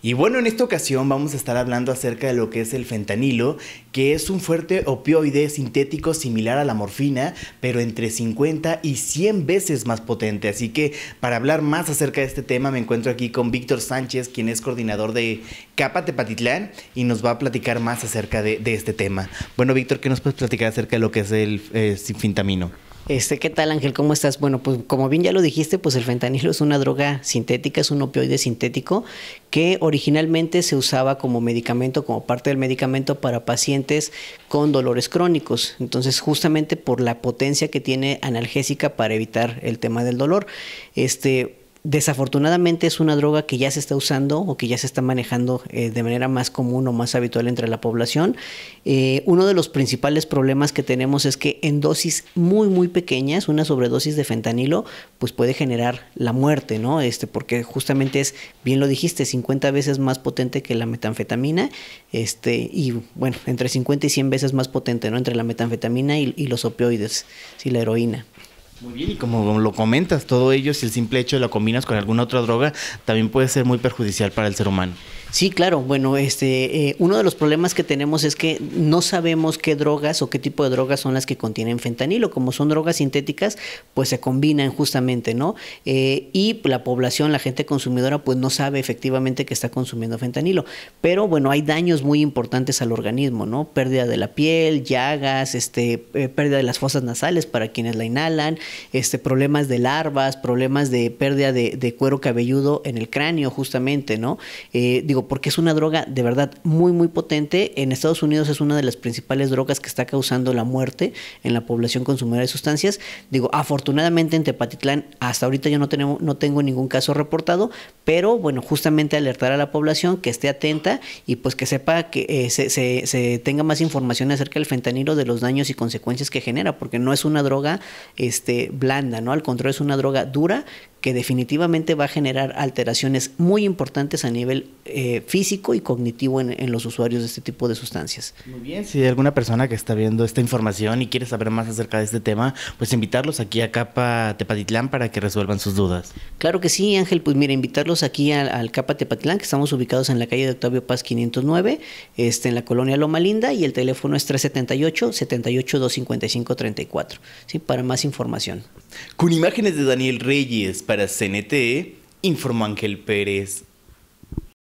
Y bueno, en esta ocasión vamos a estar hablando acerca de lo que es el fentanilo, que es un fuerte opioide sintético similar a la morfina, pero entre 50 y 100 veces más potente. Así que para hablar más acerca de este tema me encuentro aquí con Víctor Sánchez, quien es coordinador de Capa Tepatitlán y nos va a platicar más acerca de, este tema. Bueno, Víctor, ¿qué nos puedes platicar acerca de lo que es el eh, sinfintamino? Este, ¿Qué tal Ángel? ¿Cómo estás? Bueno, pues como bien ya lo dijiste, pues el fentanilo es una droga sintética, es un opioide sintético que originalmente se usaba como medicamento, como parte del medicamento para pacientes con dolores crónicos. Entonces, justamente por la potencia que tiene analgésica para evitar el tema del dolor. Este, Desafortunadamente es una droga que ya se está usando o que ya se está manejando eh, de manera más común o más habitual entre la población. Eh, uno de los principales problemas que tenemos es que en dosis muy muy pequeñas, una sobredosis de fentanilo, pues puede generar la muerte, ¿no? Este, porque justamente es, bien lo dijiste, 50 veces más potente que la metanfetamina, este, y bueno, entre 50 y 100 veces más potente, ¿no? Entre la metanfetamina y, y los opioides, y la heroína. Muy bien, y como lo comentas, todo ello, si el simple hecho de lo combinas con alguna otra droga, también puede ser muy perjudicial para el ser humano. Sí, claro. Bueno, este, eh, uno de los problemas que tenemos es que no sabemos qué drogas o qué tipo de drogas son las que contienen fentanilo. Como son drogas sintéticas, pues se combinan justamente, ¿no? Eh, y la población, la gente consumidora, pues no sabe efectivamente que está consumiendo fentanilo. Pero bueno, hay daños muy importantes al organismo, ¿no? Pérdida de la piel, llagas, este, eh, pérdida de las fosas nasales para quienes la inhalan, este, problemas de larvas, problemas de pérdida de, de cuero cabelludo en el cráneo, justamente, ¿no? digo, porque es una droga de verdad muy, muy potente. En Estados Unidos es una de las principales drogas que está causando la muerte en la población consumidora de sustancias. Digo, afortunadamente en Tepatitlán hasta ahorita yo no, tenemos, no tengo ningún caso reportado, pero bueno, justamente alertar a la población que esté atenta y pues que sepa que eh, se, se, tenga más información acerca del fentanilo, de los daños y consecuencias que genera, porque no es una droga este, blanda, ¿no? Al contrario, es una droga dura que definitivamente va a generar alteraciones muy importantes a nivel eh, físico y cognitivo en, los usuarios de este tipo de sustancias. Muy bien, si hay alguna persona que está viendo esta información y quiere saber más acerca de este tema, pues invitarlos aquí a Capa Tepatitlán para que resuelvan sus dudas. Claro que sí, Ángel, pues mira, invitarlos aquí al, Capa Tepatitlán, que estamos ubicados en la calle de Octavio Paz 509, este, en la colonia Loma Linda, y el teléfono es 378-78-255-34, ¿sí? para más información. Con imágenes de Daniel Reyes, para CNT, informó Ángel Pérez.